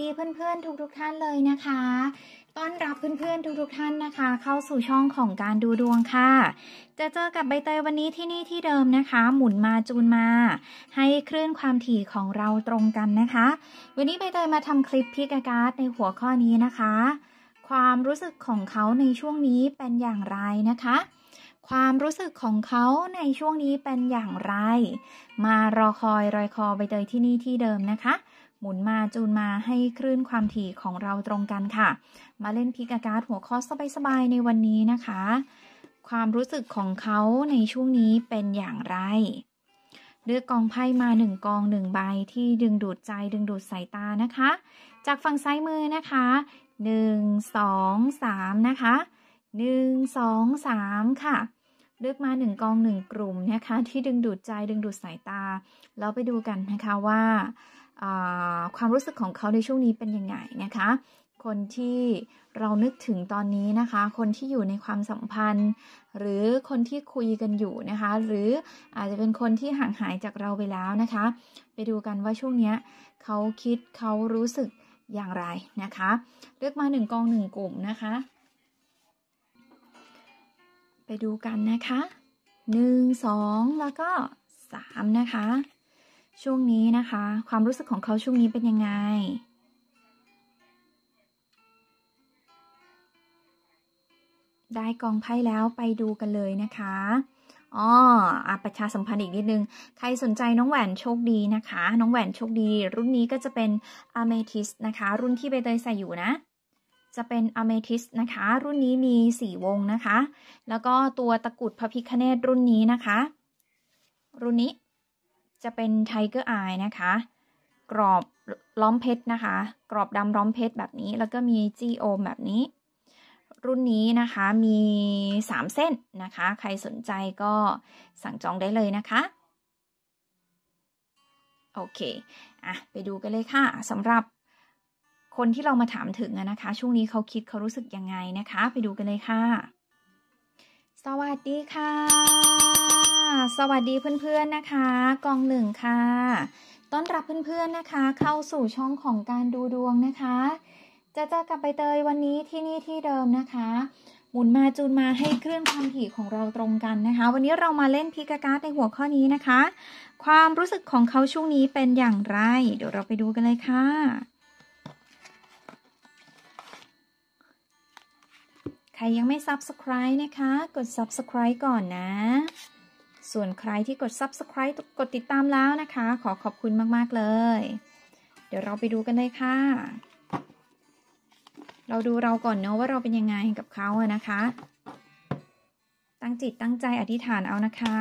ดีเพื่อนๆทุกๆทท่านเลยนะคะ ต้อนรับเพื่อนๆทุกๆ ท่านนะคะ เข้าสู่ช่องของการดูดวงค่ะ จะเจอกับใบเตยวันนี้ที่นี่ที่เดิมนะคะ หมุนมาจูนมา ให้คลื่นความถี่ของเราตรงกันนะคะ วันนี้ใบเตยมาทำคลิปพิกการ์ดในหัวข้อนี้นะคะ ความรู้สึกของเขาในช่วงนี้เป็นอย่างไรนะคะ ความรู้สึกของเขาในช่วงนี้เป็นอย่างไร มารอคอยรอยคอใบเตยที่นี่ที่เดิมนะคะหมุนมาจูนมาให้คลื่นความถี่ของเราตรงกันค่ะ มาเล่นพิกอากาศหัวข้อสบายๆในวันนี้นะคะ ความรู้สึกของเขาในช่วงนี้เป็นอย่างไร เลือกกองไพ่มาหนึ่งกองหนึ่งใบที่ดึงดูดใจดึงดูดสายตานะคะ จากฝั่งซ้ายมือนะคะ หนึ่งสอสามนะคะ หนึ่งสอสามค่ะ เลือกมา1กอง1กลุ่มนะคะ ที่ดึงดูดใจดึงดูดสายตา แล้วไปดูกันนะคะว่าความรู้สึกของเขาในช่วงนี้เป็นยังไงนะคะ คนที่เรานึกถึงตอนนี้นะคะ คนที่อยู่ในความสัมพันธ์ หรือคนที่คุยกันอยู่นะคะ หรืออาจจะเป็นคนที่ห่างหายจากเราไปแล้วนะคะ ไปดูกันว่าช่วงนี้เขาคิดเขารู้สึกอย่างไรนะคะเลือกมาหนึ่งกองหนึ่งกลุ่มนะคะ ไปดูกันนะคะหนึ่งสองแล้วก็สามนะคะช่วงนี้นะคะ ความรู้สึกของเขาช่วงนี้เป็นยังไง ได้กองไพ่แล้วไปดูกันเลยนะคะอ๋ออประชาสัมพันธ์อีกนิดนึง ใครสนใจน้องแหวนโชคดีนะคะ น้องแหวนโชคดี รุ่นนี้ก็จะเป็นอเมทิสนะคะรุ่นที่ใบเตยใส่อยู่นะจะเป็นอเมทิสนะคะ รุ่นนี้มีส่วงนะคะ แล้วก็ตัวตะกุดพระพิคเนตรุ่นนี้นะคะ รุ่นนี้จะเป็นไทเกอร์อายนะคะ กรอบล้อมเพชรนะคะ กรอบดำล้อมเพชรแบบนี้ แล้วก็มีจีโอมแบบนี้ รุ่นนี้นะคะมี 3 เส้นนะคะ ใครสนใจก็สั่งจองได้เลยนะคะ โอเค อ่ะ ไปดูกันเลยค่ะ สำหรับคนที่เรามาถามถึงนะคะ ช่วงนี้เขาคิดเขารู้สึกยังไงนะคะ ไปดูกันเลยค่ะ สวัสดีค่ะสวัสดีเพื่อนๆนะคะ กองหนึ่งค่ะ ต้อนรับเพื่อนๆนะคะ เข้าสู่ช่องของการดูดวงนะคะ จะเจอกับใบเตยวันนี้ที่นี่ที่เดิมนะคะ หมุนมาจูนมาให้เคลื่อนความถี่ของเราตรงกันนะคะ วันนี้เรามาเล่นพีกาการ์ดในหัวข้อนี้นะคะ ความรู้สึกของเขาช่วงนี้เป็นอย่างไร เดี๋ยวเราไปดูกันเลยค่ะ ใครยังไม่ subscribe นะคะ กด subscribe ก่อนนะส่วนใครที่กด subscribe กดติดตามแล้วนะคะ ขอขอบคุณมากๆเลย เดี๋ยวเราไปดูกันเลยค่ะ เราดูเราก่อนเนาะว่าเราเป็นยังไงกับเขาอะนะคะ ตั้งจิตตั้งใจอธิษฐานเอานะคะ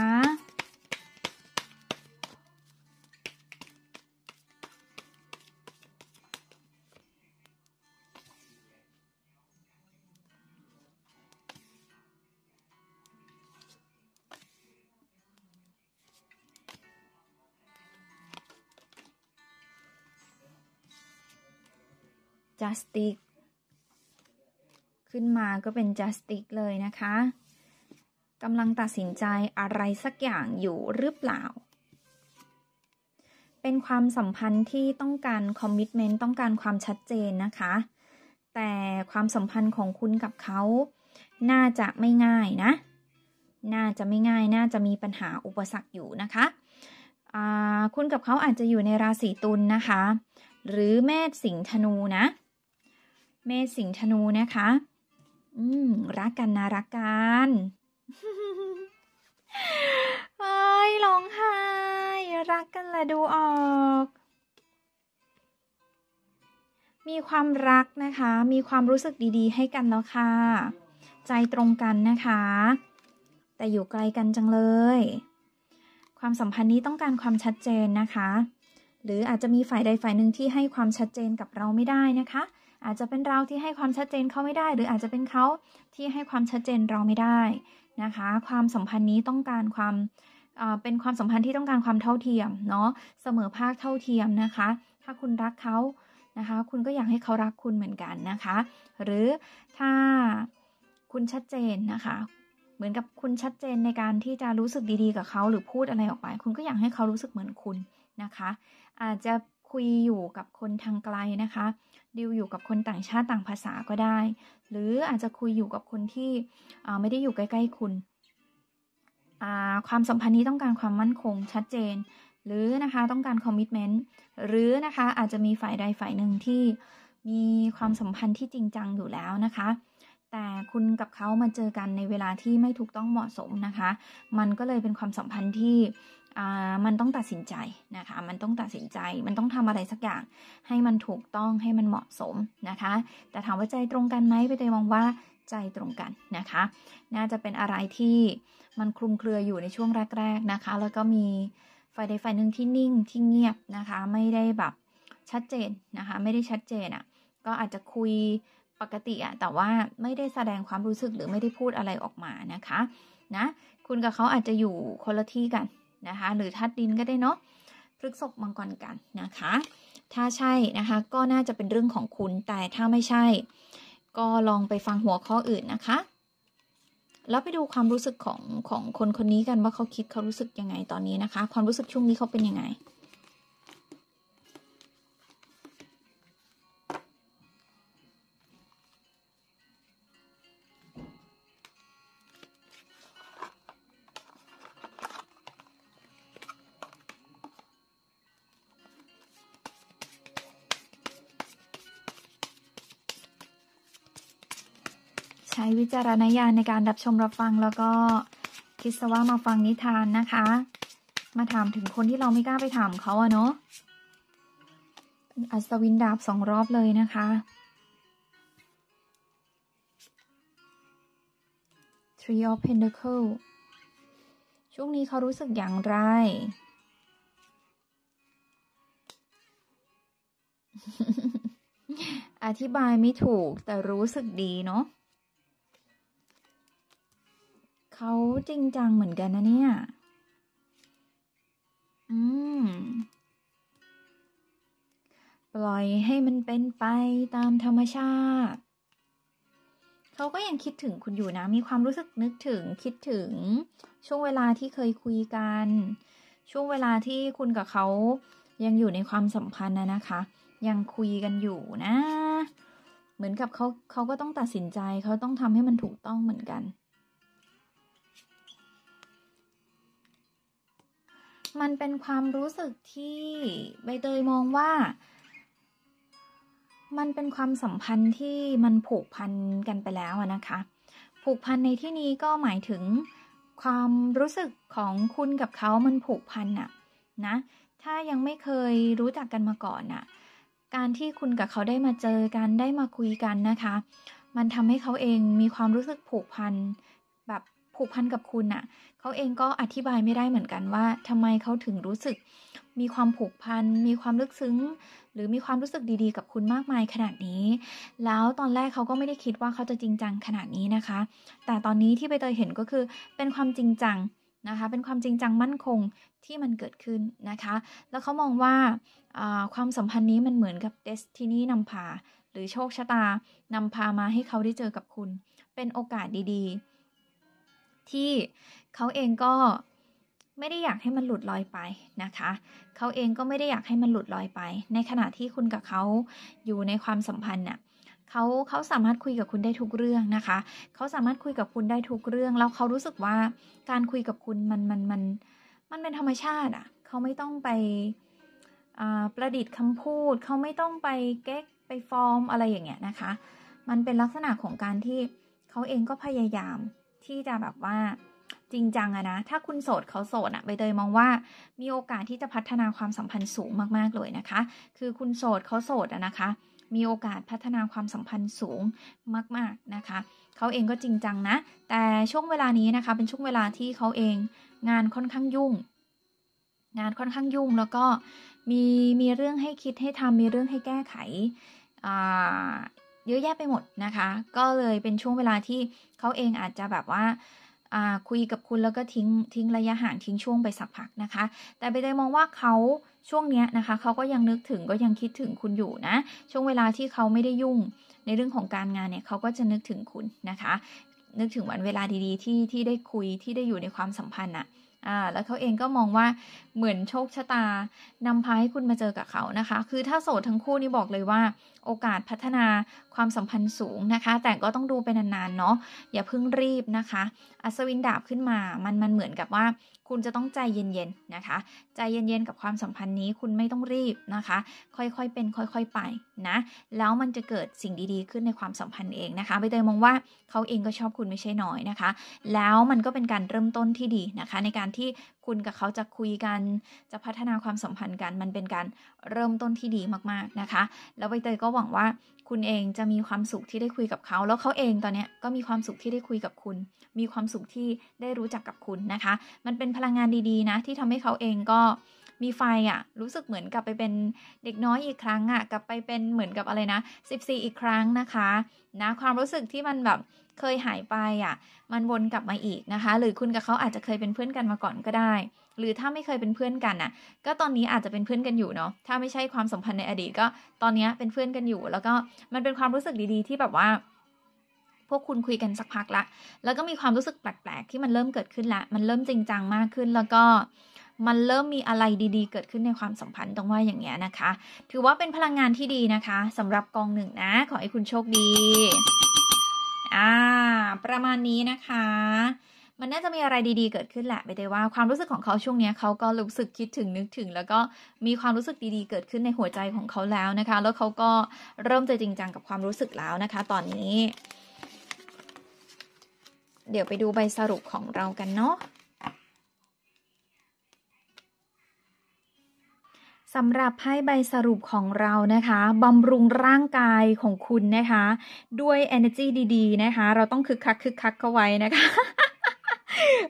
สติกขึ้นมาก็เป็นจัสติกเลยนะคะกำลังตัดสินใจอะไรสักอย่างอยู่หรือเปล่าเป็นความสัมพันธ์ที่ต้องการคอมมิชเมนต์ต้องการความชัดเจนนะคะ แต่ความสัมพันธ์ของคุณกับเขาน่าจะไม่ง่ายนะน่าจะไม่ง่าย น่าจะมีปัญหาอุปสรรคอยู่นะคะคุณกับเขาอาจจะอยู่ในราศีตุลนนะคะ หรือแม่สิงธนูนะเมสิงธนูนะคะ อืม รักกันนะรักกันเอ้ยร้องไห้รักกันละดูออก มีความรักนะคะ มีความรู้สึกดีๆให้กันแล้วค่ะ ใจตรงกันนะคะ แต่อยู่ไกลกันจังเลย ความสัมพันธ์นี้ต้องการความชัดเจนนะคะ หรืออาจจะมีฝ่ายใดฝ่ายหนึ่งที่ให้ความชัดเจนกับเราไม่ได้นะคะอาจจะเป็นเราที่ให้ความชัดเจนเขาไม่ได้ หรืออาจจะเป็นเขาที่ให้ความชัดเจนเราไม่ได้นะคะ ความสัมพันธ์นี้ต้องการความเป็นความสัมพันธ์ที่ต้องการความเท่าเทียมเนาะเสมอภาคเท่าเทียมนะคะ ถ้าคุณรักเขานะคะ คุณก็อยากให้เขารักคุณเหมือนกันนะคะ หรือถ้าคุณชัดเจนนะคะ เหมือนกับคุณชัดเจนในการที่จะรู้สึกดีๆกับเขาหรือพูดอะไรออกไป คุณก็อยากให้เขารู้สึกเหมือนคุณนะคะ อาจจะคุยอยู่กับคนทางไกลนะคะ ดิวอยู่กับคนต่างชาติต่างภาษาก็ได้ หรืออาจจะคุยอยู่กับคนที่ไม่ได้อยู่ใกล้ ๆคุณ ความสัมพันธ์นี้ต้องการความมั่นคงชัดเจน หรือนะคะต้องการคอมมิชเมนต์ หรือนะคะอาจจะมีฝ่ายใดฝ่ายหนึ่งที่มีความสัมพันธ์ที่จริงจังอยู่แล้วนะคะ แต่คุณกับเขามาเจอกันในเวลาที่ไม่ถูกต้องเหมาะสมนะคะ มันก็เลยเป็นความสัมพันธ์ที่มันต้องตัดสินใจนะคะ มันต้องตัดสินใจ มันต้องทำอะไรสักอย่าง ให้มันถูกต้องให้มันเหมาะสมนะคะ แต่ถามว่าใจตรงกันไหมไปเตยมองว่าใจตรงกันนะคะ น่าจะเป็นอะไรที่มันคลุมเครืออยู่ในช่วงแรก ๆนะคะ แล้วก็มีฝ่ายใดฝ่ายหนึ่งที่นิ่งที่เงียบนะคะ ไม่ได้แบบชัดเจนนะคะ ไม่ได้ชัดเจนอะ่ะ ก็อาจจะคุยปกติอะแต่ว่าไม่ได้แสดงความรู้สึกหรือไม่ได้พูดอะไรออกมานะคะ นะ คุณกับเขาอาจจะอยู่คนละที่กันนะคะหรือธาตุดินก็ได้เนาะพฤกษกมังกรกันนะคะ ถ้าใช่นะคะ ก็น่าจะเป็นเรื่องของคุณแต่ถ้าไม่ใช่ ก็ลองไปฟังหัวข้ออื่นนะคะ แล้วไปดูความรู้สึกของของคนคนนี้กันว่าเขาคิดเขารู้สึก ยังไงตอนนี้นะคะ ความรู้สึกช่วงนี้เขาเป็นยังไงช้วิจารณญาณในการรับชมรับฟังแล้วก็คิดซะว่ามาฟังนิทานนะคะ มาถามถึงคนที่เราไม่กล้าไปถามเขาอะเนาะอัศวินดาบสองรอบเลยนะคะ Three of Pentacle ช่วงนี้เขารู้สึกอย่างไร อธิบายไม่ถูกแต่รู้สึกดีเนาะเขาจริงจังเหมือนกันนะเนี่ย อืม ปล่อยให้มันเป็นไปตามธรรมชาติ เขาก็ยังคิดถึงคุณอยู่นะ มีความรู้สึกนึกถึงคิดถึง ช่วงเวลาที่เคยคุยกัน ช่วงเวลาที่คุณกับเขายังอยู่ในความสัมพันธ์นะนะคะ ยังคุยกันอยู่นะ เหมือนกับเขาเขาก็ต้องตัดสินใจเขาต้องทำให้มันถูกต้องเหมือนกันมันเป็นความรู้สึกที่ใบเตยมองว่า มันเป็นความสัมพันธ์ที่มันผูกพันกันไปแล้วนะคะผูกพันในที่นี้ก็หมายถึงความรู้สึกของคุณกับเขามันผูกพันน่ะนะถ้ายังไม่เคยรู้จักกันมาก่อนน่ะการที่คุณกับเขาได้มาเจอกันได้มาคุยกันนะคะมันทำให้เขาเองมีความรู้สึกผูกพันผูกพันกับคุณน่ะ เขาเองก็อธิบายไม่ได้เหมือนกันว่าทำไมเขาถึงรู้สึก มีความผูกพัน มีความลึกซึ้ง หรือมีความรู้สึกดีๆ กับคุณมากมายขนาดนี้ แล้วตอนแรกเขาก็ไม่ได้คิดว่าเขาจะจริงจังขนาดนี้นะคะ แต่ตอนนี้ที่ไปเตยเห็นก็คือเป็นความจริงจังนะคะ เป็นความจริงจังมั่นคงที่มันเกิดขึ้นนะคะ แล้วเขามองว่าความสัมพันธ์นี้มันเหมือนกับเดสตินีนำพา หรือโชคชะตานำพามาให้เขาได้เจอกับคุณ เป็นโอกาสดีๆที่เขาเองก็ไม่ได้อยากให้มันหลุดลอยไปนะคะ เขาเองก็ไม่ได้อยากให้มันหลุดลอยไป ในขณะที่คุณกับเขาอยู่ในความสัมพันธ์เนี่ยเขาเขาสามารถคุยกับคุณได้ทุกเรื่องนะคะ เขาสามารถคุยกับคุณได้ทุกเรื่องแล้วเขารู้สึกว่าการคุยกับคุณมันมันมันมันเป็นธรรมชาติอ่ะ เขาไม่ต้องไปประดิษฐ์คำพูด เขาไม่ต้องไปเก๊กไปฟอร์มอะไรอย่างเงี้ยนะคะ มันเป็นลักษณะของการที่เขาเองก็พยายามที่จะแบบว่าจริงจังอะนะ ถ้าคุณโสดเขาโสดอะใบเตยมองว่ามีโอกาสที่จะพัฒนาความสัมพันธ์สูงมาก ๆเลยนะคะคือคุณโสดเขาโสดอะนะคะมีโอกาสพัฒนาความสัมพันธ์สูงมากๆ นะคะเขาเองก็จริงจังนะแต่ช่วงเวลานี้นะคะเป็นช่วงเวลาที่เขาเองงานค่อนข้างยุ่ง งานค่อนข้างยุ่งแล้วก็มีมีเรื่องให้คิดให้ทำมีเรื่องให้แก้ไขเยอะแยะไปหมดนะคะ ก็เลยเป็นช่วงเวลาที่เขาเองอาจจะแบบว่า คุยกับคุณแล้วก็ทิ้งทิ้งระยะห่างทิ้งช่วงไปสักพักนะคะ แต่ไปได้มองว่าเขาช่วงเนี้ยนะคะเขาก็ยังนึกถึงก็ยังคิดถึงคุณอยู่นะ ช่วงเวลาที่เขาไม่ได้ยุ่งในเรื่องของการงานเนี่ยเขาก็จะนึกถึงคุณนะคะ นึกถึงวันเวลาดีๆ ที่ที่ได้คุยที่ได้อยู่ในความสัมพันธ์อะ่ะแล้วเขาเองก็มองว่าเหมือนโชคชะตานำพาให้คุณมาเจอกับเขานะคะ คือถ้าโสดทั้งคู่นี่บอกเลยว่าโอกาสพัฒนาความสัมพันธ์สูงนะคะ แต่ก็ต้องดูไปนานๆเนาะอย่าเพิ่งรีบนะคะอัศวินดาบขึ้นมามันมันเหมือนกับว่า คุณจะต้องใจเย็นๆนะคะ ใจเย็นๆกับความสัมพันธ์นี้คุณไม่ต้องรีบนะคะ ค่อยๆเป็น ค่อยๆไปนะแล้วมันจะเกิดสิ่งดีๆขึ้นในความสัมพันธ์เองนะคะไปเตยมองว่าเขาเองก็ชอบคุณไม่ใช่น้อยนะคะ แล้วมันก็เป็นการเริ่มต้นที่ดีนะคะในการที่คุณ กับเขาจะคุยกัน จะพัฒนาความสัมพันธ์กัน มันเป็นการเริ่มต้นที่ดีมากๆนะคะ แล้วใบเตยก็หวังว่าคุณเองจะมีความสุขที่ได้คุยกับเขา แล้วเขาเองตอนนี้ก็มีความสุขที่ได้คุยกับคุณ มีความสุขที่ได้รู้จักกับคุณนะคะ มันเป็นพลังงานดีๆนะที่ทำให้เขาเองก็มีไฟอะรู้สึกเหมือนกลับไปเป็นเด็กน้อยอีกครั้งอะกลับไปเป็นเหมือนกับอะไรนะ14อีกครั้งนะคะ นะ ความรู้สึกที่มันแบบเคยหายไปอะ่ะ มันวนกลับมาอีกนะคะ หรือคุณกับเขาอาจจะเคยเป็นเพื่อนกันมาก่อนก็ได้ หรือถ้าไม่เคยเป็นเพื่อนกันะ่ะ ก็ตอนนี้อาจจะเป็นเพื่อนกันอยู่เนาะ ถ้าไม่ใช่ความสัมพันธ์ในอดีตก็ตอนนี้เป็นเพื่อนกันอยู่ แล้วก็มันเป็นความรู้สึกดีๆ ที่แบบว่า พวกคุณคุยกันสักพักละ แล้วก็มีความรู้สึกแปลกๆที่มันเริ่มเกิดขึ้นละมันเริ่มจริงจังมากขึ้น แล้วก็มันเริ่มมีอะไรดี ๆ เกิดขึ้นในความสัมพันธ์ต้องว่าอย่างเงี้ยนะคะ ถือว่าเป็นพลังงานที่ดีนะคะสำหรับกองหนึ่งนะ ขอให้คุณโชคดี อ่าประมาณนี้นะคะ มันน่าจะมีอะไรดีๆ เกิดขึ้นแหละไปเตยว่า ความรู้สึกของเขาช่วงนี้เขาก็รู้สึกคิดถึงนึกถึง แล้วก็มีความรู้สึกดีๆ เกิดขึ้นในหัวใจของเขาแล้วนะคะ แล้วเขาก็เริ่มจะจริงจังกับความรู้สึกแล้วนะคะ ตอนนี้ เดี๋ยวไปดูใบสรุปของเรากันเนาะสำหรับไพ่ใบสรุปของเรานะคะ บำรุงร่างกายของคุณนะคะ ด้วย energy ดี ๆ นะคะ เราต้องคึก คัก คึก คักเข้าไว้นะคะ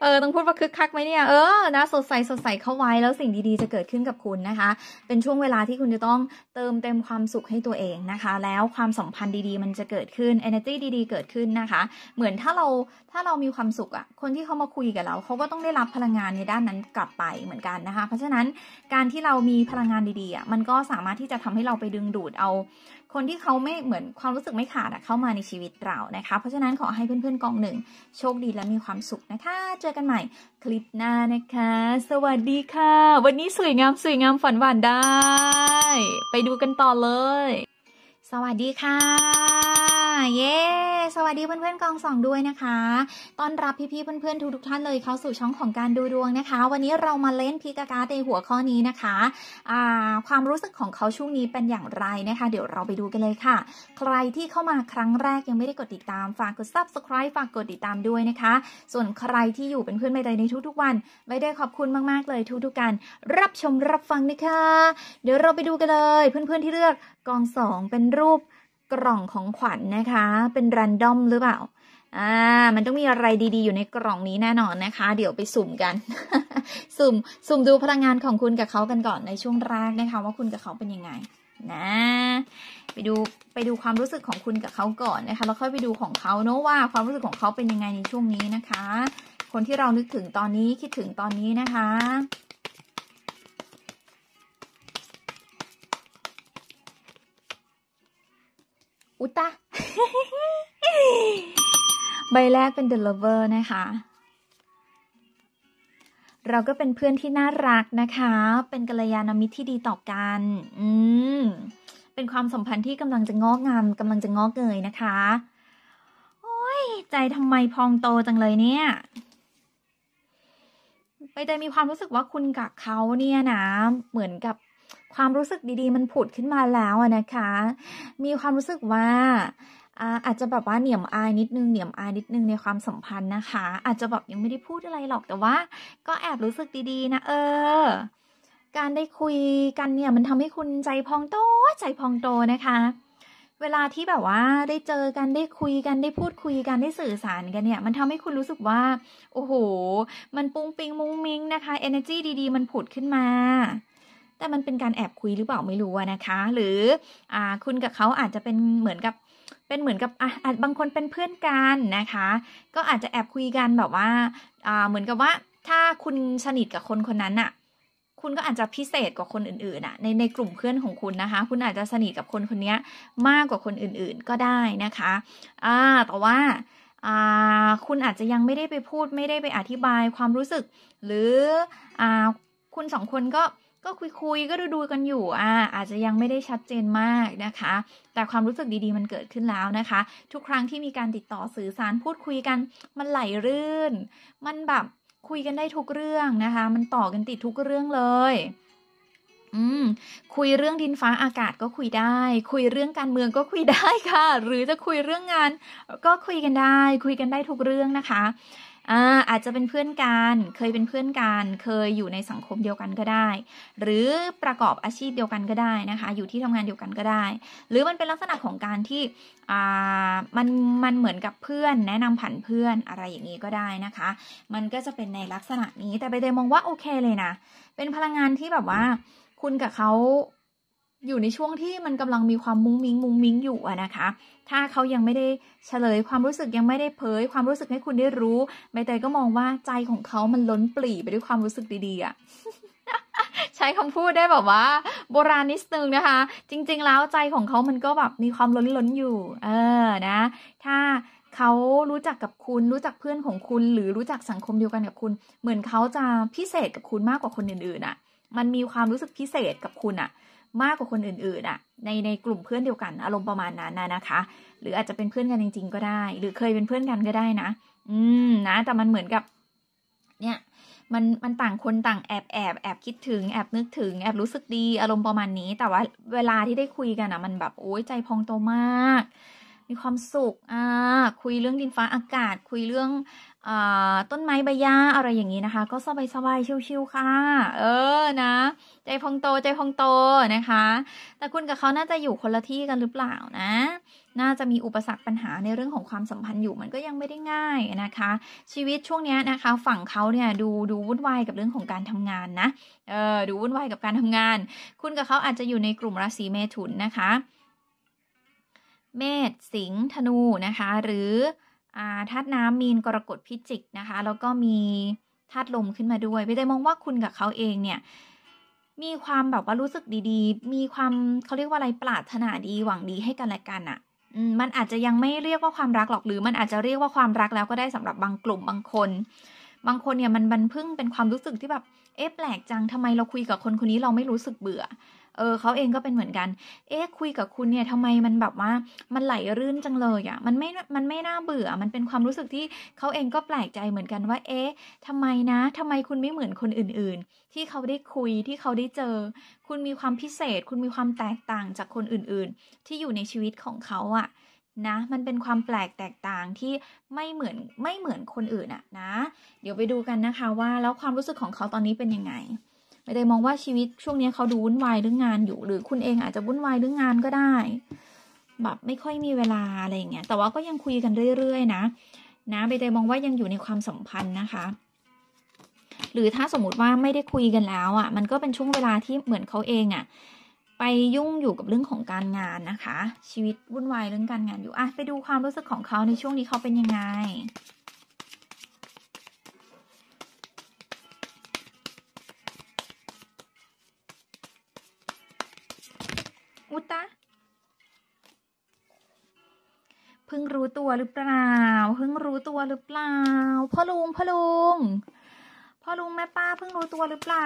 เออ ต้องพูดว่าคึกคักไหมเนี่ย เออ นะ สดใส สดใส เข้าไว้แล้ว สิ่งดี ๆ จะ เกิดขึ้นกับคุณนะคะ เป็นช่วงเวลาที่คุณจะต้องเติมเต็ม ความสุขให้ตัวเองนะคะ แล้วความสัมพันธ์ ดี ๆ มันจะเกิดขึ้น energy ดีๆ เกิดขึ้นนะคะ เหมือนถ้าเรา ถ้าเรา มีความสุขอะคนที่เขามาคุย กับเราเขาก็ต้อง ได้รับ พลังงาน ใน ด้านนั้น กลับไป เหมือนกันนะคะ เพราะฉะนั้น การที่เรา มี พลังงาน ดีๆอะมันก็ สามารถ ที่จะทำให้เรา ไปดึงดูดเอาคนที่เขาไม่เหมือนความรู้สึกไม่ขาดเข้ามาในชีวิตเรานะคะ เพราะฉะนั้นขอให้เพื่อนๆกองหนึ่ง โชคดีและมีความสุขนะคะ เจอกันใหม่คลิปหน้านะคะ สวัสดีค่ะ วันนี้สวยงามสวยงามฝันหวานได้ ไปดูกันต่อเลย สวัสดีค่ะเย้สวัสดีเพื่อนๆกองสองด้วยนะคะ ต้อนรับพี่ ๆ เพื่อนๆทุกๆท่านเลย เข้าสู่ช่องของการดูดวงนะคะ วันนี้เรามาเล่นพิกาการ์ดในหัวข้อนี้นะคะ ความรู้สึกของเขาช่วงนี้เป็นอย่างไรนะคะ เดี๋ยวเราไปดูกันเลยค่ะ ใครที่เข้ามาครั้งแรกยังไม่ได้กดติดตาม ฝากกด subscribe ฝากกดติดตามด้วยนะคะ ส่วนใครที่อยู่เป็นเพื่อนใ่ได้ในทุกๆวันไม่ได้ขอบคุณมากๆเลยทุกๆการรับชมรับฟังนะคะ เดี๋ยวเราไปดูกันเลย เพื่อนๆที่เลือกกองสองเป็นรูปกล่องของขวัญนนะคะ เป็นรันดอมหรือเปล่า อ่า มันต้องมีอะไรดี ๆอยู่ในกล่องนี้แน่นอนนะคะ เดี๋ยวไปสุ่มกัน สุ่ม สุ่มดูพลังงานของคุณกับเขากันก่อนในช่วงแรกนะคะ ว่าคุณกับเขาเป็นยังไงนะ ไปดู ไปดูความรู้สึกของคุณกับเขาก่อนนะคะ แล้วค่อยไปดูของเขาเนาะว่าความรู้สึกของเขาเป็นยังไงในช่วงนี้นะคะ คนที่เรานึกถึงตอนนี้คิดถึงตอนนี้นะคะอุตะใบแรกเป็น The Lover นะคะ เราก็เป็นเพื่อนที่น่ารักนะคะ เป็นกัลยาณมิตรที่ดีต่อกัน อืม เป็นความสัมพันธ์ที่กำลังจะงอกงามกำลังจะงอกเงยนะคะ โอ้ย ใจทำไมพองโตจังเลยเนี่ย ไปเตยมีความรู้สึกว่าคุณกับเขาเนี่ยนะ เหมือนกับความรู้สึกดีๆมันผุดขึ้นมาแล้วนะคะ มีความรู้สึกว่า อาจจะแบบว่าเหนี่ยมอายนิดนึง เหนี่ยมอายนิดนึง ในความสัมพันธ์นะคะ อาจจะแบบยังไม่ได้พูดอะไรหรอกแต่ว่าก็แอบรู้สึกดี ๆ นะ เออ การได้คุยกันเนี่ย มันทำให้คุณใจพองโตใจพองโตนะคะ เวลาที่แบบว่าได้เจอกันได้คุยกันได้พูดคุยกันได้สื่อสารกันเนี่ย มันทำให้คุณรู้สึกว่า โอ้โห มันปุงปิงมุ้งมิ้งนะคะนอร์จีดีๆมันผุดขึ้นมาแต่มันเป็นการแอบคุยหรือเปล่าไม่รู้นะคะ หรืออคุณกับเขาอาจจะเป็นเหมือนกับ เป็นเหมือนกับอ่ะบางคนเป็นเพื่อนกันนะคะ ก็อาจจะแอบคุยกันแบบว่าอ่า เหมือนกับว่าถ้าคุณสนิทกับคนคนนั้นอะคุณก็อาจจะพิเศษกว่าคนอื่นๆอะในในกลุ่มเพื่อนของคุณนะคะ คุณอาจจะสนิทกับคนคนนี้มากกว่าคนอื่นๆก็ได้นะคะอ่าแต่ว่าคุณอาจจะยังไม่ได้ไปพูดไม่ได้ไปอธิบายความรู้สึก หรืออคุณสองคนก็ก็คุยคุยก็ดูดูกันอยู่อ่า อาจจะยังไม่ได้ชัดเจนมากนะคะ แต่ความรู้สึกดีๆมันเกิดขึ้นแล้วนะคะ ทุกครั้งที่มีการติดต่อสื่อสารพูดคุยกัน มันไหลรื่น มันแบบคุยกันได้ทุกเรื่องนะคะ มันต่อกันติดทุกเรื่องเลย อืม คุยเรื่องดินฟ้าอากาศก็คุยได้ คุยเรื่องการเมืองก็คุยได้ค่ะ หรือจะคุยเรื่องงาน ก็คุยกันได้ คุยกันได้ทุกเรื่องนะคะอาจจะเป็นเพื่อนกัน เคยเป็นเพื่อนกัน เคยอยู่ในสังคมเดียวกันก็ได้ หรือประกอบอาชีพเดียวกันก็ได้นะคะ อยู่ที่ทำงานเดียวกันก็ได้ หรือมันเป็นลักษณะของการที่ มัน มันเหมือนกับเพื่อนแนะนำผ่านเพื่อนอะไรอย่างนี้ก็ได้นะคะ มันก็จะเป็นในลักษณะนี้ แต่ไปเดมองว่าโอเคเลยนะ เป็นพลังงานที่แบบว่า คุณกับเขาอยู่ในช่วงที่มันกำลังมีความมุ้งมิ้งมุ้งมิ้งอยู่อะนะคะ ถ้าเขายังไม่ได้เฉลยความรู้สึกยังไม่ได้เผยความรู้สึกให้คุณได้รู้ใบเตยก็มองว่าใจของเขามันล้นปลีไปด้วยความรู้สึกดีๆอะใช้คำพูดได้แบบว่า โบราณนิดนึงนะคะจริงๆแล้วใจของเขามันก็แบบมีความล้นล้นอยู่ เออนะถ้าเขารู้จักกับคุณรู้จักเพื่อนของคุณหรือรู้จักสังคมเดียวกันกับคุณเหมือนเขาจะพิเศษกับคุณมากกว่าคนอื่นๆอะ่ะ มันมีความรู้สึกพิเศษกับคุณอะ่ะมากกว่าคนอื่น ๆอะในในกลุ่มเพื่อนเดียวกันอารมณ์ประมาณนั้นนะนะคะ หรืออาจจะเป็นเพื่อนกันจริง ๆ ก็ได้ หรือเคยเป็นเพื่อนกันก็ได้นะ อืม นะ แต่มันเหมือนกับ เนี่ย มัน มันต่างคนต่างแอบแอบ แอบคิดถึง แอบนึกถึง แอบรู้สึกดี อารมณ์ประมาณนี้ แต่ว่า เวลาที่ได้คุยกันอะมันแบบ โอ้ยใจพองโตมาก มีความสุขอ่าคุยเรื่องดินฟ้าอากาศ คุยเรื่องต้นไม้ใบหญ้าอะไรอย่างนี้นะคะ ก็สบายสบายชิวๆค่ะ เออ นะ ใจพองโต ใจพองโตนะคะ แต่คุณกับเขาน่าจะอยู่คนละที่กันหรือเปล่านะ น่าจะมีอุปสรรคปัญหาในเรื่องของความสัมพันธ์อยู่มันก็ยังไม่ได้ง่ายนะคะ ชีวิตช่วงนี้นะคะ ฝั่งเขาเนี่ยดูดูวุ่นวายกับเรื่องของการทำงานนะ เออ ดูวุ่นวายกับการทำงาน คุณกับเขาอาจจะอยู่ในกลุ่มราศีเมถุนนะคะ เมษ สิงห์ ธนู นะคะ หรือธาตุน้ำมีนกรกฎพิจิกนะคะ แล้วก็มีธาตุลมขึ้นมาด้วยพี่เต้มองว่าคุณกับเขาเองเนี่ย มีความแบบว่ารู้สึกดีๆ มีความเขาเรียกว่าอะไรปรารถนาดีหวังดีให้กันและกันอะ่ะมันอาจจะยังไม่เรียกว่าความรักหรอกหรือ มันอาจจะเรียกว่าความรักแล้วก็ได้สำหรับบางกลุ่มบางคน บางคนเนี่ยมันบันพึ่งเป็นความรู้สึกที่แบบเอ๊ะแปลกจังทำไมเราคุยกับคนคนนี้เราไม่รู้สึกเบื่อเออเขาเองก็เป็นเหมือนกัน เอ๊ะคุยกับคุณเนี่ยทำไมมันแบบว่ามันไหลรื่นจังเลยอะ่ะ มันไม่ มันไม่น่าเบื่อ มันเป็นความรู้สึกที่เขาเองก็แปลกใจเหมือนกันว่า เอ๊ะทำไมนะ ทำไมคุณไม่เหมือนคนอื่นๆ ที่เขาได้คุยที่เขาได้เจอ คุณมีความพิเศษ คุณมีความแตกต่างจากคนอื่นๆ ที่อยู่ในชีวิตของเขาอะ่ะนะ มันเป็นความแปลกแตกต่างที่ไม่เหมือนไม่เหมือนคนอื่นอะนะ เดี๋ยวไปดูกันนะคะว่าแล้วความรู้สึกของเขาตอนนี้เป็นยังไงไม่ได้มองว่าชีวิตช่วงนี้เขาดูวุ่นวายเรื่องงานอยู่ หรือคุณเองอาจจะวุ่นวายเรื่องงานก็ได้ แบบไม่ค่อยมีเวลาอะไรอย่างเงี้ยแต่ว่าก็ยังคุยกันเรื่อย ๆ นะนะไม่ได้มองว่ายังอยู่ในความสัมพันธ์นะคะ หรือถ้าสมมติว่าไม่ได้คุยกันแล้วอะ่ะ มันก็เป็นช่วงเวลาที่เหมือนเขาเองอะ่ะไปยุ่งอยู่กับเรื่องของการงานนะคะ ชีวิตวุ่นวายเรื่องการงานอยู่อ่ะไปดูความรู้สึกของเขาในช่วงนี้เขาเป็นยังไงอุตะเพิ่งรู้ตัวหรือเปล่าเพิ่งรู้ตัวหรือเปล่าพ่อลุงพ่อลุงพ่อลุงแม่ป้าเพิ่งรู้ตัวหรือเปล่า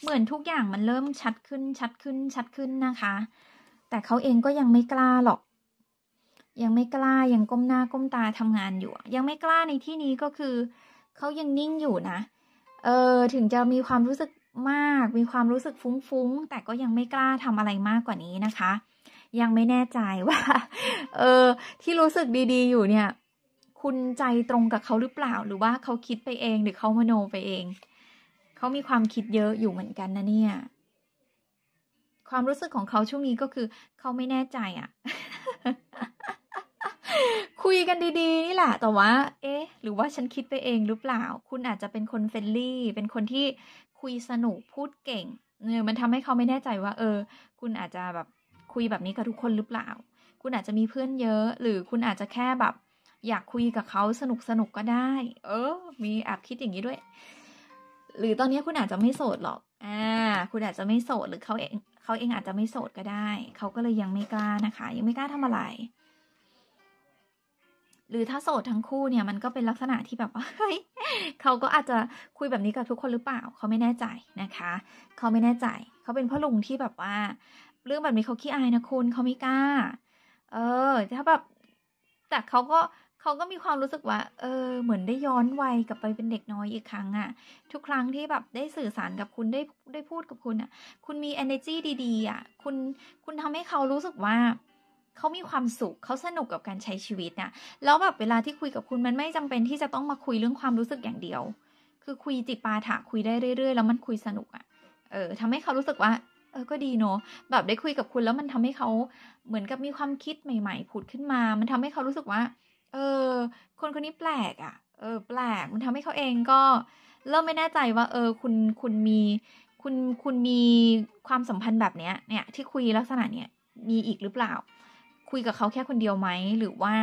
เหมือนทุกอย่างมันเริ่มชัดขึ้นชัดขึ้นชัดขึ้นนะคะ แต่เขาเองก็ยังไม่กล้าหรอก ยังไม่กล้ายังก้มหน้าก้มตาทำงานอยู่ ยังไม่กล้าในที่นี้ก็คือเขายังนิ่งอยู่นะ เออถึงจะมีความรู้สึกมากมีความรู้สึกฟุ้ง ๆ แต่ก็ยังไม่กล้าทำอะไรมากกว่านี้นะคะ ยังไม่แน่ใจว่า เออ ที่รู้สึกดีๆอยู่เนี่ย คุณใจตรงกับเขาหรือเปล่าหรือว่าเขาคิดไปเอง หรือเขามโนไปเอง เขามีความคิดเยอะอยู่เหมือนกันนะเนี่ย ความรู้สึกของเขาช่วงนี้ก็คือ เขาไม่แน่ใจอะ่ะ คุยกันดีๆนี่แหละแต่ว่าเอ๊ะ หรือว่าฉันคิดไปเองหรือเปล่า คุณอาจจะเป็นคนเฟรนลี่เป็นคนที่คุยสนุกพูดเก่งเนี่ยมันทำให้เขาไม่แน่ใจว่า เออ คุณอาจจะแบบคุยแบบนี้กับทุกคนหรือเปล่า คุณอาจจะมีเพื่อนเยอะ หรือคุณอาจจะแค่แบบ อยากคุยกับเขาสนุกสนุกก็ได้ เออ มีแอบคิดอย่างนี้ด้วย หรือตอนนี้คุณอาจจะไม่โสดหรอก อ่า คุณอาจจะไม่โสดหรือเขาเองเขาเองอาจจะไม่โสดก็ได้เขาก็เลยยังไม่กล้านะคะ ยังไม่กล้าทำอะไรหรือถ้าโสดทั้งคู่เนี่ยมันก็เป็นลักษณะที่แบบว่าเฮ้ยเขาก็อาจจะคุยแบบนี้กับทุกคนหรือเปล่าเขาไม่แน่ใจนะคะ เขาไม่แน่ใจเขาเป็นพ่อลุงที่แบบว่าเรื่องแบบนี้เขาขี้อายนะคุณเขาไม่กล้า เออถ้าแบบแต่เขาก็เขาก็มีความรู้สึกว่า เออเหมือนได้ย้อนวัยกลับไปเป็นเด็กน้อยอีกครั้งอะทุกครั้งที่แบบได้สื่อสารกับคุณได้ได้พูดกับคุณอะคุณมี energy ดีๆอะคุณคุณทำให้เขารู้สึกว่าเขามีความสุข เขาสนุกกับ การใช้ชีวิตนะ แล้ว แบบ เวลาที่คุยกับคุณ มัน ไม่จำเป็นที่จะต้อง มา คุย เรื่อง ความรู้สึก อย่าง เดียว คือ คุยจิปาถะคุย ได้ เรื่อย ๆ แล้ว มัน คุยสนุกอะ่ะเออทำให้เขารู้สึกว่า เออ ก็ ดีเนาะแบบ ได้คุยกับคุณ แล้ว มันทำให้เขา เหมือน กับ มีความคิด ใหม่ๆผุดขึ้น มา มันทำให้ เขารู้สึกว่า เออ คน คนนี้ แปลกอะ่ะเออ แปลก มันทำให้ เขาเอง ก็ เริ่มไม่แน่ใจว่า เออคุณคุณมี คุณคุณมีความสัมพันธ์แบบเนี้ยเนี่ยที่คุยลักษณะเนี้ยมีอีกหรือเปล่าคุยกับ เขาแค่คนเดียวไหมหรือว่า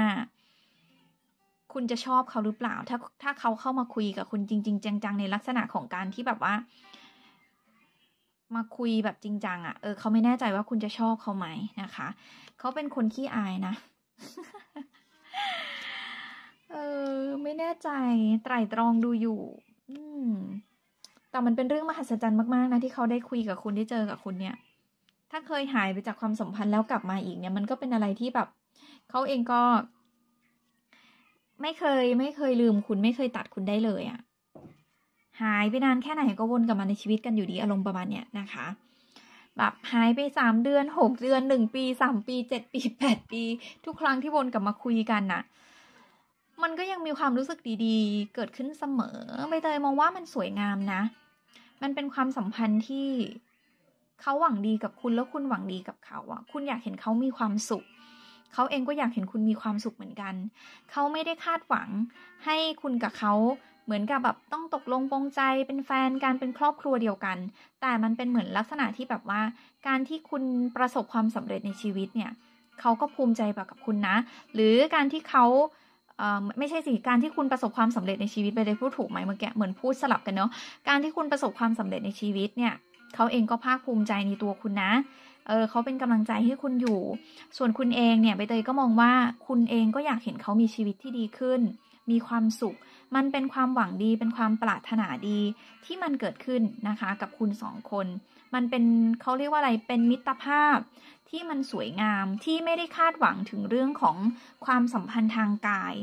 คุณจะชอบเขาหรือเปล่า ถ้าถ้าเขาเข้ามาคุยกับ คุณจริง ๆจังๆในลักษณะของการที่แบบว่า มาคุยแบบจริงจังอะ่ะเออ เขาไม่แน่ใจว่าคุณจะชอบเขาไหมนะคะ เขาเป็นคนขี้อายนะเออไม่แน่ใจไตร่ตรองดูอยู่ อืมแต่มันเป็นเรื่องมหัศจรรย์มาก ๆ นะ ที่เขาได้คุยกับคุณได้เจอกับคุณเนี่ยถ้าเคยหายไปจากความสัมพันธ์แล้วกลับมาอีกเนี่ย มันก็เป็นอะไรที่แบบเขาเองก็ ไม่เคยไม่เคยลืมคุณไม่เคยตัดคุณได้เลยอะ่ะหายไปนานแค่ไหน ก็วนกลับมาในชีวิตกันอยู่ดีอารมณ์ประมาณเนี้ยนะคะ แบบหายไปสามเดือน หกเดือนหนึ่งปีสามปีเจ็ดปีแปดปี ทุกครั้งที่วนกลับมาคุยกันน่ะ มันก็ยังมีความรู้สึกดีๆ เกิดขึ้นเสมอใบเตยมองว่ามันสวยงามนะ มันเป็นความสัมพันธ์ที่เขาหวังดีกับคุณแล้วคุณหวังดีกับเขาอะคุณอยากเห็นเขามีความสุข เขาเองก็อยากเห็นคุณมีความสุขเหมือนกัน เขาไม่ได้คาดหวังให้คุณกับเขาเหมือนกับแบบต้องตกลงปงใจเป็นแฟน การเป็นครอบครัวเดียวกัน แต่มันเป็นเหมือนลักษณะที่แบบว่า การที่คุณประสบความสำเร็จในชีวิตเนี่ยเขาก็ภูมิใจแบบกับคุณนะ หรือการที่เขาเออ่ไม่ใช่สิการที่คุณประสบความสำเร็จในชีวิตไปเลยพูดถูกไหมเมื่อกี้เหมือนพูดสลับกันเนาะ การที่คุณประสบความสำเร็จในชีวิตเนี่ยเขาเองก็ภาคภูมิใจในตัวคุณนะ เออเขาเป็นกำลังใจให้คุณอยู่ ส่วนคุณเองเนี่ยใบเตยก็มองว่าคุณเองก็อยากเห็นเขามีชีวิตที่ดีขึ้น มีความสุข มันเป็นความหวังดี เป็นความปรารถนาดีที่มันเกิดขึ้นนะคะ กับคุณสองคน มันเป็นเขาเรียกว่าอะไร เป็นมิตรภาพที่มันสวยงามที่ไม่ได้คาดหวังถึงเรื่องของความสัมพันธ์ทางกาย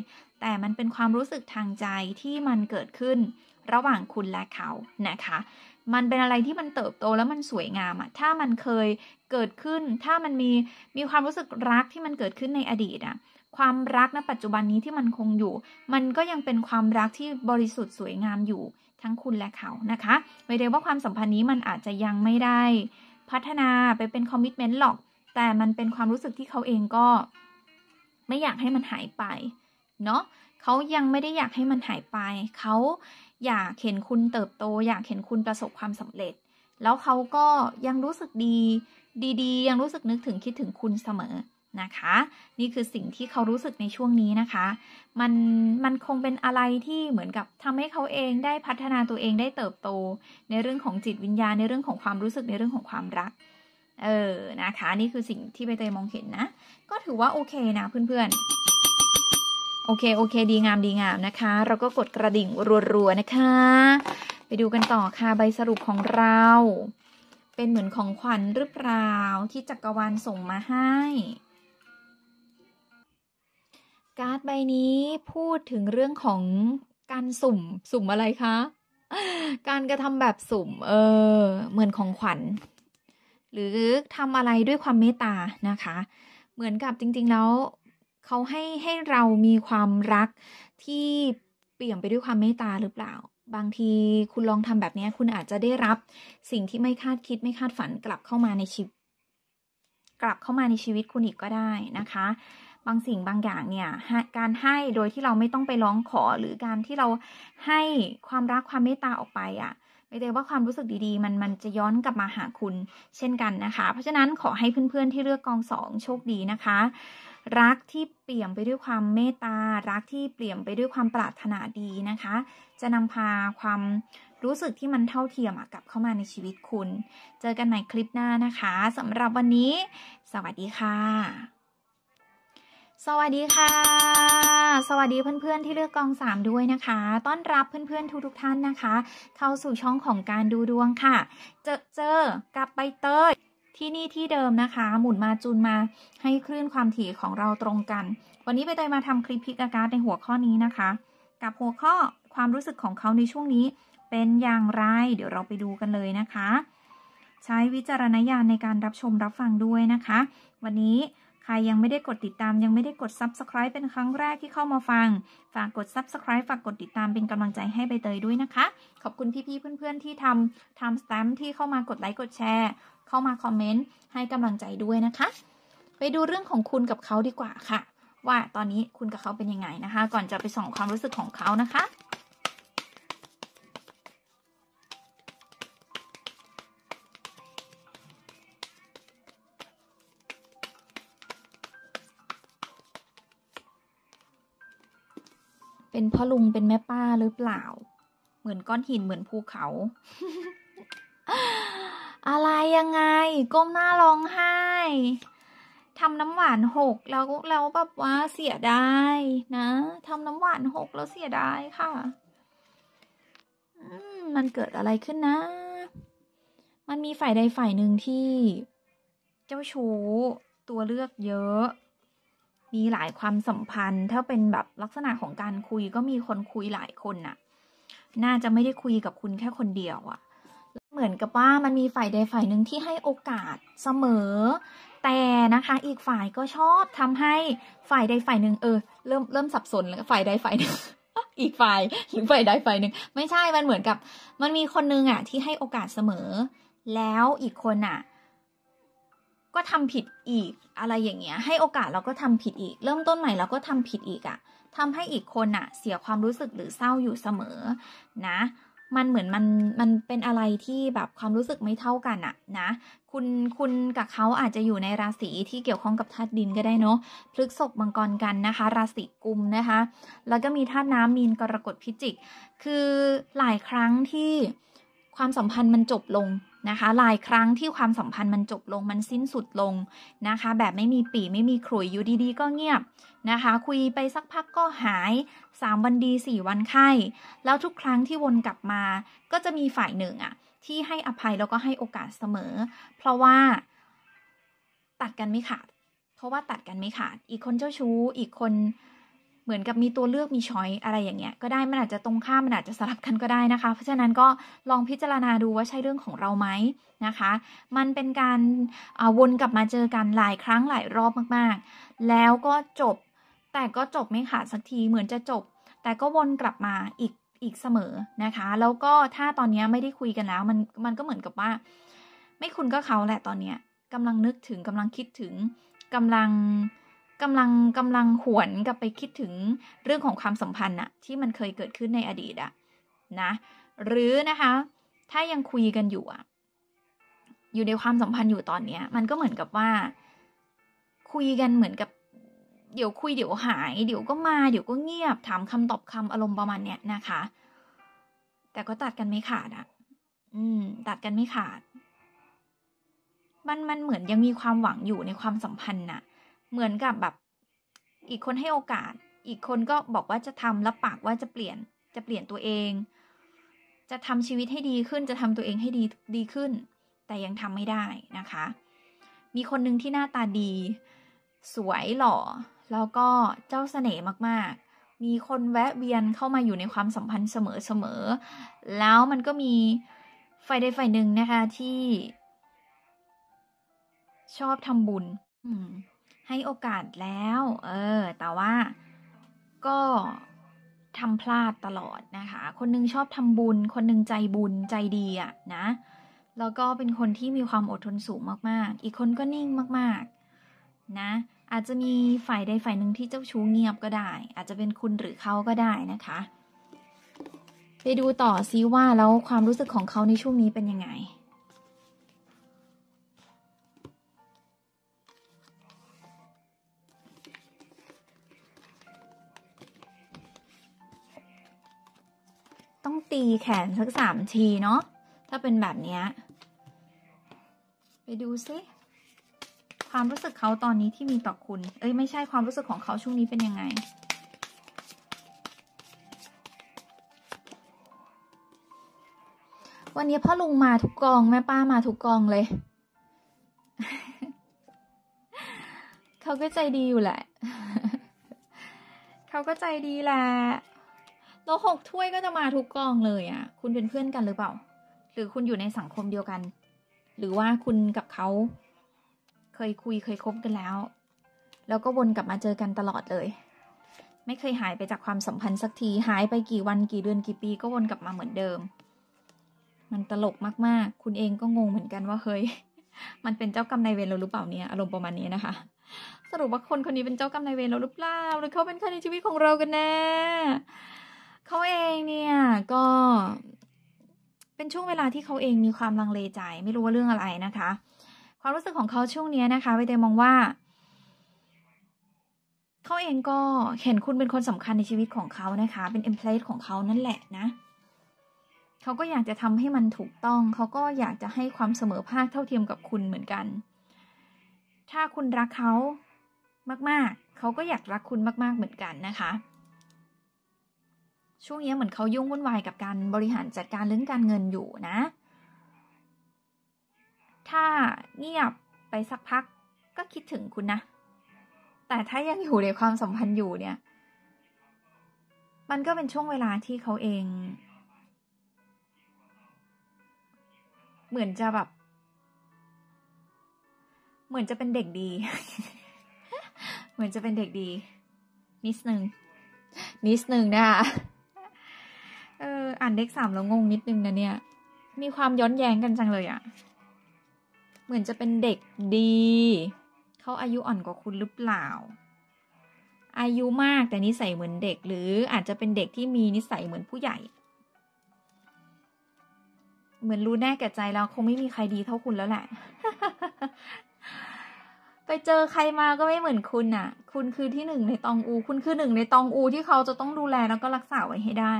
แต่มันเป็นความรู้สึกทางใจที่มันเกิดขึ้นระหว่างคุณและเขา นะคะมันเป็นอะไรที่มันเติบโตแล้วมันสวยงามอะถ้ามันเคยเกิดขึ้น ถ้ามันมีมีความรู้สึกรักที่มันเกิดขึ้นในอดีตอะความรักณปัจจุบันนี้ที่มันคงอยู่ มันก็ยังเป็นความรักที่บริสุทธิ์สวยงามอยู่ทั้งคุณและเขานะคะ ไม่ได้ว่าความสัมพันธ์นี้มันอาจจะยังไม่ได้พัฒนาไปเป็นคอมมิชเมนต์หรอก แต่มันเป็นความรู้สึกที่เขาเองก็ไม่อยากให้มันหายไป เนาะเขายังไม่ได้อยากให้มันหายไป เขาอยากเห็นคุณเติบโต อยากเห็นคุณประสบความสำเร็จ แล้วเขาก็ยังรู้สึกดีดีๆ ยังรู้สึกนึกถึงคิดถึงคุณเสมอนะคะ นี่คือสิ่งที่เขารู้สึกในช่วงนี้นะคะ มันมันคงเป็นอะไรที่เหมือนกับทำให้เขาเองได้พัฒนาตัวเองได้เติบโต ในเรื่องของจิตวิญญาณในเรื่องของความรู้สึกในเรื่องของความรัก เออนะคะ นี่คือสิ่งที่ใบเตยมองเห็นนะก็ถือว่าโอเคนะเพื่อนๆโอเค โอเค ดีงามดีงามนะคะ เราก็กดกระดิ่งรัวๆ นะคะ ไปดูกันต่อค่ะ ใบสรุปของเรา เป็นเหมือนของขวัญหรือเปล่าที่จักรวาลส่งมาให้ การ์ดใบนี้พูดถึงเรื่องของการสุ่ม สุ่มอะไรคะ การกระทำแบบสุ่ม เออ เหมือนของขวัญ หรือทำอะไรด้วยความเมตตา นะคะ เหมือนกับจริง ๆ แล้วเขาให้ให้เรามีความรักที่เปลี่ยนไปด้วยความเมตตาหรือเปล่า บางทีคุณลองทำแบบนี้คุณอาจจะได้รับสิ่งที่ไม่คาดคิดไม่คาดฝันกลับเข้ามาในชีวิต กลับเข้ามาในชีวิตคุณอีกก็ได้นะคะ บางสิ่งบางอย่างเนี่ย การให้โดยที่เราไม่ต้องไปร้องขอหรือการที่เราให้ความรักความเมตตาออกไปอะ่ะไม่ได้ว่าความรู้สึกดีๆมันมันจะย้อนกลับมาหาคุณเช่นกันนะคะ เพราะฉะนั้นขอให้เพื่อนๆที่เลือกกองสองโชคดีนะคะรักที่เปี่ยมไปด้วยความเมตตา รักที่เปลี่ยมไปด้วยความปรารถนาดีนะคะ จะนำพาความรู้สึกที่มันเท่าเทียมกลับเข้ามาในชีวิตคุณ เจอกันใหม่คลิปหน้านะคะ สำหรับวันนี้ สวัสดีค่ะ สวัสดีค่ะ สวัสดีเพื่อนๆ ที่เลือกกองสามด้วยนะคะ ต้อนรับเพื่อนๆทุก ๆท่านนะคะ เข้าสู่ช่องของการดูดวงค่ะ เจอเจอกับใบเตยที่นี่ที่เดิมนะคะ หมุนมาจูนมาให้คลื่นความถี่ของเราตรงกัน วันนี้ไปเตยมาทำคลิปพิกอากาศในหัวข้อนี้นะคะ กับหัวข้อความรู้สึกของเขาในช่วงนี้เป็นอย่างไร เดี๋ยวเราไปดูกันเลยนะคะ ใช้วิจารณญาณในการรับชมรับฟังด้วยนะคะ วันนี้ใครยังไม่ได้กดติดตามยังไม่ได้กด Subscribe เป็นครั้งแรกที่เข้ามาฟัง ฝากกด Subscribe ฝากกดติดตามเป็นกำลังใจให้ใบเตยด้วยนะคะ ขอบคุณพี่ๆเพื่อนๆที่ทำทำสแตมป์ที่เข้ามากดไลค์กดแชร์เข้ามาคอมเมนต์ให้กำลังใจด้วยนะคะ ไปดูเรื่องของคุณกับเขาดีกว่าค่ะ ว่าตอนนี้คุณกับเขาเป็นยังไงนะคะ ก่อนจะไปส่องความรู้สึกของเขานะคะ เป็นพ่อลุงเป็นแม่ป้าหรือเปล่า เหมือนก้อนหินเหมือนภูเขาอะไรยังไง ก้มหน้าร้องไห้ทำน้ำหวานหก แล้วแล้วแบบว่าเสียดายนะทำน้ำหวานหกแล้วเสียดายค่ะมันเกิดอะไรขึ้นนะ มันมีฝ่ายใดฝ่ายหนึ่งที่ เจ้าชู้ตัวเลือกเยอะ มีหลายความสัมพันธ์ถ้าเป็นแบบลักษณะของการคุยก็มีคนคุยหลายคนน่ะ น่าจะไม่ได้คุยกับคุณแค่คนเดียวอะ่ะเหมือนกับว่ามันมีฝ่ายใดฝ่ายหนึ่งที่ให้โอกาสเสมอ แต่นะคะอีกฝ่ายก็ชอบทำให้ฝ่ายใดฝ่ายหนึ่งเออเริ่มเริ่มสับสนแล้วฝ่ายใดฝ่ายหนึ่งอีกฝ่ายหรือฝ่ายใดฝ่ายหนึ่ง ไม่ใช่มันเหมือนกับมันมีคนนึงอ่ะ ที่ให้โอกาสเสมอ แล้วอีกคนอ่ะ ก็ทำผิดอีกอะไรอย่างเงี้ย ให้โอกาสเราก็ทำผิดอีก เริ่มต้นใหม่เราก็ทำผิดอีกอ่ะทำให้อีกคนอ่ะ เสียความรู้สึกหรือเศร้าอยู่เสมอ นะมันเหมือนมันมันเป็นอะไรที่แบบความรู้สึกไม่เท่ากันอะนะ คุณคุณกับเขาอาจจะอยู่ในราศีที่เกี่ยวข้องกับธาตุดินก็ได้เนาะพฤกษกมังกรกันนะคะ ราศีกุมนะคะ แล้วก็มีธาตุน้ำมีนกรกฎพิจิก คือหลายครั้งที่ความสัมพันธ์มันจบลงนะคะหลายครั้งที่ความสัมพันธ์มันจบลงมันสิ้นสุดลงนะคะแบบไม่มีปีไม่มีขลุยอยู่ดีๆ ก็เงียบนะคะ คุยไปสักพักก็หาย3วันดี4วันไข้แล้วทุกครั้งที่วนกลับมา ก็จะมีฝ่ายหนึ่งอะที่ให้อภัยแล้วก็ให้โอกาสเสมอ เพราะว่าตัดกันไม่ขาด เพราะว่าตัดกันไม่ขาด อีกคนเจ้าชู้อีกคนเหมือนกับมีตัวเลือกมีช้อยอะไรอย่างเงี้ยก็ได้ มันอาจจะตรงข้ามมันอาจจะสลับกันก็ได้นะคะ เพราะฉะนั้นก็ลองพิจารณาดูว่าใช่เรื่องของเราไหมนะคะ มันเป็นการวนกลับมาเจอกันหลายครั้งหลายรอบมาก ๆ แล้วก็จบ แต่ก็จบไม่ขาดสักทีเหมือนจะจบ แต่ก็วนกลับมาอีกอีกเสมอนะคะ แล้วก็ถ้าตอนนี้ไม่ได้คุยกันแล้ว มันมันก็เหมือนกับว่า ไม่คุณก็เขาแหละตอนเนี้ยกำลังนึกถึงกำลังคิดถึงกำลังกำลังกำลังหวนกลับไปคิดถึงเรื่องของความสัมพันธ์อะที่มันเคยเกิดขึ้นในอดีตอะนะ หรือนะคะ ถ้ายังคุยกันอยู่อะอยู่ในความสัมพันธ์อยู่ตอนเนี้ยมันก็เหมือนกับว่า คุยกันเหมือนกับ เดี๋ยวคุยเดี๋ยวหาย เดี๋ยวก็มาเดี๋ยวก็เงียบ ถามคำตอบคำอารมณ์ประมาณเนี้ยนะคะ แต่ก็ตัดกันไม่ขาดอะอืมตัดกันไม่ขาด มันมันเหมือนยังมีความหวังอยู่ในความสัมพันธ์น่ะเหมือนกับแบบอีกคนให้โอกาส อีกคนก็บอกว่าจะทำรับปากว่าจะเปลี่ยนจะเปลี่ยนตัวเอง จะทำชีวิตให้ดีขึ้น จะทำตัวเองให้ดีดีขึ้น แต่ยังทำไม่ได้นะคะ มีคนหนึ่งที่หน้าตาดี สวยหล่อ แล้วก็เจ้าเสน่ห์มากๆ มีคนแวะเวียนเข้ามาอยู่ในความสัมพันธ์เสมอๆ แล้วมันก็มีฝ่ายใดฝ่ายหนึ่งนะคะที่ ชอบทำบุญให้โอกาสแล้วเออแต่ว่าก็ทำพลาดตลอดนะคะคนนึงชอบทำบุญ คนนึงใจบุญใจดีอะนะแล้วก็เป็นคนที่มีความอดทนสูงมากๆ อีกคนก็นิ่งมากๆนะอาจจะมีฝ่ายใดฝ่ายหนึ่งที่เจ้าชู้เงียบก็ได้ อาจจะเป็นคุณหรือเขาก็ได้นะคะ ไปดูต่อซิว่าแล้วความรู้สึกของเขาในช่วงนี้เป็นยังไงต้องตีแขนสักสามทีเนาะถ้าเป็นแบบนี้ ไปดูซิ ความรู้สึกเขาตอนนี้ที่มีต่อคุณ เอ้ยไม่ใช่ความรู้สึกของเขาช่วงนี้เป็นยังไง วันนี้พ่อลุงมาทุกกอง แม่ป้ามาทุกกองเลย เขาก็ใจดีอยู่แหละ เขาก็ใจดีแหละแล้วหกถ้วยก็จะมาทุกกองเลยอะ่ะ คุณเป็นเพื่อนกันหรือเปล่า หรือคุณอยู่ในสังคมเดียวกัน หรือว่าคุณกับเขาเคยคุยเคยคบกันแล้ว แล้วก็วนกลับมาเจอกันตลอดเลย ไม่เคยหายไปจากความสัมพันธ์สักที หายไปกี่วันกี่เดือนกี่ปีก็วนกลับมาเหมือนเดิม มันตลกมาก ๆ คุณเองก็งงเหมือนกันว่าเฮ้ย มันเป็นเจ้ากรรมนายเวรเราหรือเปล่าเนี่ย อารมณ์ประมาณนี้นะคะ สรุปว่าคนคนนี้เป็นเจ้ากรรมนายเวรเราหรือเปล่า หรือเขาเป็นใครในชีวิตของเรากันแน่เขาเองเนี่ย ก็เป็นช่วงเวลาที่เขาเองมีความลังเลใจ ไม่รู้ว่าเรื่องอะไรนะคะ ความรู้สึกของเขาช่วงนี้นะคะไปเตมองว่า เขาเองก็เห็นคุณเป็นคนสำคัญในชีวิตของเขานะคะ เป็นเอ็มเพลสของเขานั่นแหละนะ เขาก็อยากจะทำให้มันถูกต้องเขาก็อยากจะให้ความเสมอภาคเท่าเทียมกับคุณเหมือนกัน ถ้าคุณรักเขามากๆ เขาก็อยากรักคุณมากๆเหมือนกันนะคะช่วงนี้เหมือนเขายุ่งวุ่นวายกับการบริหารจัดการเรื่องการเงินอยู่นะ ถ้าเงียบไปสักพักก็คิดถึงคุณนะ แต่ถ้ายังอยู่ในความสัมพันธ์อยู่เนี่ย มันก็เป็นช่วงเวลาที่เขาเอง เหมือนจะแบบเหมือนจะเป็นเด็กดี เหมือนจะเป็นเด็กดี นิดนึงนิดนึงนะคะอออ่านเลขสามแล้วงงนิดนึงนะเนี่ย มีความย้อนแย้งกันจังเลยอะ่ะ เหมือนจะเป็นเด็กดี เขาอายุอ่อนกว่าคุณหรือเปล่า อายุมากแต่นิสัยเหมือนเด็กหรืออาจจะเป็นเด็กที่มีนิสัยเหมือนผู้ใหญ่ เหมือนรู้แน่แก่ใจแล้วคงไม่มีใครดีเท่าคุณแล้วแหละ ไปเจอใครมาก็ไม่เหมือนคุณน่ะ คุณคือที่หนึ่งในตองอู คุณคือหนึ่งในตองอูที่เขาจะต้องดูแลแล้วก็รักษาไว้ให้ได้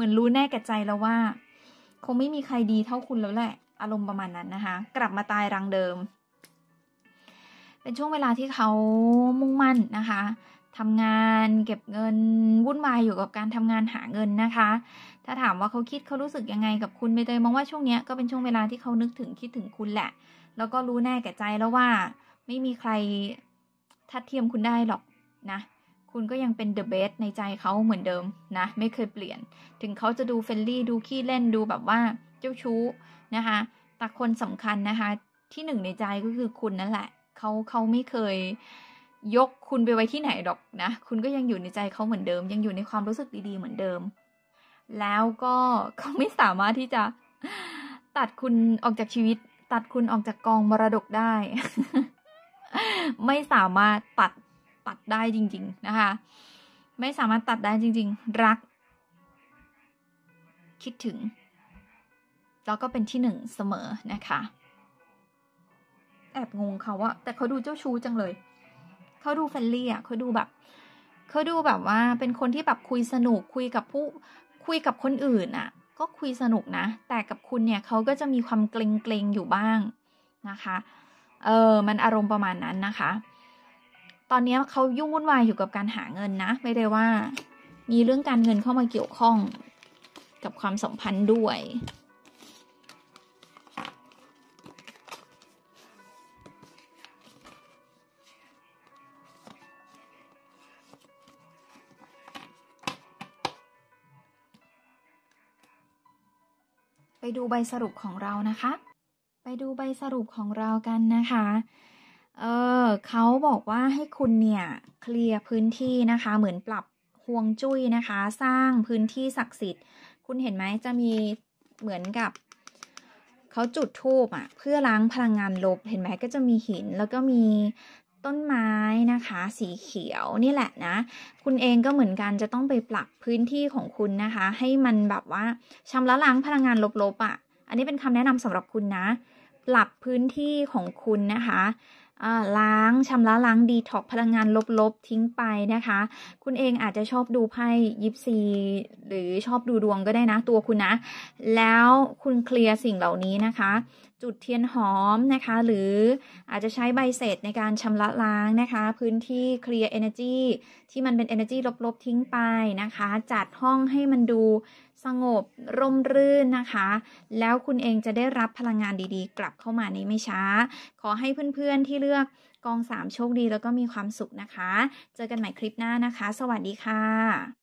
มือนรู้แน่แก่ใจแล้วว่า คงไม่มีใครดีเท่าคุณแล้วแหละ อารมณ์ประมาณนั้นนะคะ กลับมาตายรังเดิม เป็นช่วงเวลาที่เขามุ่งมั่นนะคะทำงานเก็บเงินวุ่นวายอยู่กับการทำงานหาเงินนะคะ ถ้าถามว่าเขาคิดเขารู้สึกยังไงกับคุณไม่เตยมองว่าช่วงนี้ก็เป็นช่วงเวลาที่เขานึกถึงคิดถึงคุณแหละ แล้วก็รู้แน่แก่ใจแล้วว่า ไม่มีใครทัดเทียมคุณได้หรอกนะคุณก็ยังเป็นเดอะเบสในใจเขาเหมือนเดิมนะไม่เคยเปลี่ยน ถึงเขาจะดูเฟลลี่ดูขี้เล่นดูแบบว่าเจ้าชู้ นะคะแต่คนสำคัญนะคะ ที่หนึ่งในใจก็คือคุณนั่นแหละเขาเขาไม่เคยยกคุณไปไว้ที่ไหนหรอกนะคุณก็ยังอยู่ในใจเขาเหมือนเดิม ยังอยู่ในความรู้สึกดีๆเหมือนเดิม แล้วก็เขาไม่สามารถที่จะตัดคุณออกจากชีวิต ตัดคุณออกจากกองมรดกได้ ไม่สามารถตัดตัดได้จริงๆนะคะ ไม่สามารถตัดได้จริง ๆรัก คิดถึงแล้วก็เป็นที่หนึ่งเสมอนะคะ แอบงงเขาว่าแต่เขาดูเจ้าชู้จังเลย เขาดูเฟรนลี่อ่ะเขาดูแบบเขาดูแบบว่าเป็นคนที่แบบคุยสนุกคุยกับผู้คุยกับคนอื่นอ่ะ ก็คุยสนุกนะ แต่กับคุณเนี่ยเขาก็จะมีความเกรงเกรงอยู่บ้างนะคะเออมันอารมณ์ประมาณนั้นนะคะตอนนี้เขายุ่งวุ่นวายอยู่กับการหาเงินนะ ไม่ได้ว่า มีเรื่องการเงินเข้ามาเกี่ยวข้องกับความสัมพันธ์ด้วย ไปดูใบสรุปของเรานะคะ ไปดูใบสรุปของเรากันนะคะเออเขาบอกว่าให้คุณเนี่ยเคลียร์พื้นที่นะคะ เหมือนปรับห่วงจุ้ยนะคะ สร้างพื้นที่ศักดิ์สิทธิ์ คุณเห็นไหมจะมีเหมือนกับเขาจุดธูปอ่ะ เพื่อล้างพลังงานลบเห็นไหมก็จะมีหิน แล้วก็มีต้นไม้นะคะ สีเขียวนี่แหละนะคุณเองก็เหมือนกันจะต้องไปปรับพื้นที่ของคุณนะคะ ให้มันแบบว่าชำระล้างพลังงานลบๆอะ่ะ อันนี้เป็นคำแนะนำสำหรับคุณนะ ปรับพื้นที่ของคุณนะคะล้างชำระล้างดีท็อกพลังงานลบๆทิ้งไปนะคะ คุณเองอาจจะชอบดูไพ่ยิปซีหรือชอบดูดวงก็ได้นะตัวคุณ นะ แล้วคุณเคลียร์สิ่งเหล่านี้นะคะ จุดเทียนหอมนะคะ หรืออาจจะใช้ใบเสร็จในการชำระล้างนะคะ พื้นที่เคลียร์เอเนจีที่มันเป็นเอเนจีลบๆทิ้งไปนะคะ จัดห้องให้มันดูสงบร่มรื่นนะคะ แล้วคุณเองจะได้รับพลังงานดีๆ กลับเข้ามาในไม่ช้า ขอให้ เพื่อนๆที่เลือกกองสามโชคดีแล้วก็มีความสุขนะคะ เจอกันใหม่คลิปหน้านะคะ สวัสดีค่ะ